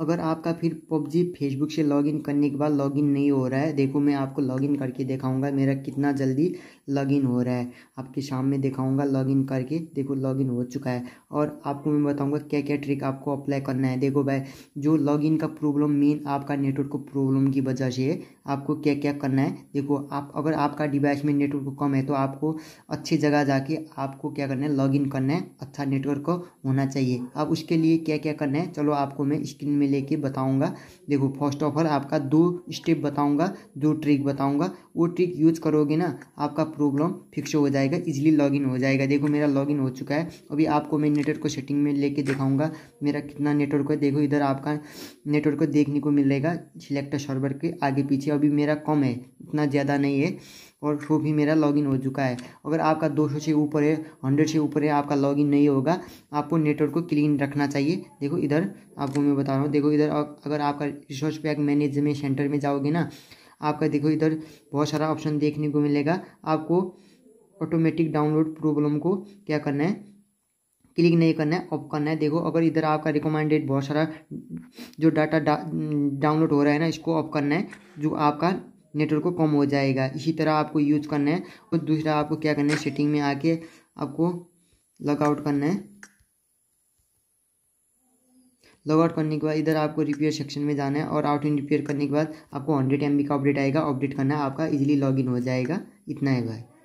अगर आपका फिर पबजी फेसबुक से लॉगिन करने के बाद लॉगिन नहीं हो रहा है देखो मैं आपको लॉगिन करके दिखाऊंगा मेरा कितना जल्दी लॉगिन हो रहा है आपके सामने दिखाऊंगा लॉगिन करके देखो लॉगिन हो चुका है और आपको मैं बताऊंगा क्या क्या ट्रिक आपको अप्लाई करना है देखो भाई जो लॉगिन का प्रॉब्लम मेन आपका नेटवर्क को प्रॉब्लम की वजह से है आपको क्या क्या करना है देखो आप अगर आपका डिवाइस में नेटवर्क कम है तो आपको अच्छी जगह जाके आपको क्या करना है लॉगिन करना है अच्छा नेटवर्क होना चाहिए अब उसके लिए क्या क्या करना है चलो आपको मैं स्क्रीन में में लेके बताऊंगा देखो फर्स्ट ऑफ ऑल आपका दो स्टेप बताऊंगा दो ट्रिक बताऊंगा वो ट्रिक यूज करोगे ना आपका प्रॉब्लम फिक्स हो जाएगा इजीली लॉगिन हो जाएगा देखो मेरा लॉगिन हो चुका है अभी आपको मैं नेटवर्क को सेटिंग में लेके दिखाऊंगा मेरा कितना नेटवर्क है देखो इधर आपका नेटवर्क को देखने को मिलेगा सिलेक्टर सर्वर के आगे पीछे अभी मेरा कम है इतना ज़्यादा नहीं है और वो भी मेरा लॉगिन हो चुका है अगर आपका 200 से ऊपर है 100 से ऊपर है आपका लॉगिन नहीं होगा आपको नेटवर्क को क्लीन रखना चाहिए देखो इधर आपको मैं बता रहा हूँ देखो इधर अगर आपका रिसोर्स पैक मैनेजमेंट सेंटर में जाओगे ना आपका देखो इधर बहुत सारा ऑप्शन देखने को मिलेगा आपको ऑटोमेटिक डाउनलोड प्रॉब्लम को क्या करना है क्लिक नहीं करना है ऑफ करना है देखो अगर इधर आपका रिकमेंडेड बहुत सारा जो डाटा डाउनलोड हो रहा है ना इसको ऑफ करना है जो आपका नेटवर्क को कम हो जाएगा इसी तरह आपको यूज करना है और दूसरा आपको क्या करना है सेटिंग में आके आपको लॉगआउट करना है लॉगआउट करने के बाद इधर आपको रिपेयर सेक्शन में जाना है और आउट इन रिपेयर करने के बाद आपको हंड्रेड एम का अपडेट आएगा अपडेट करना है आपका इजीली इन हो जाएगा इतना है भाई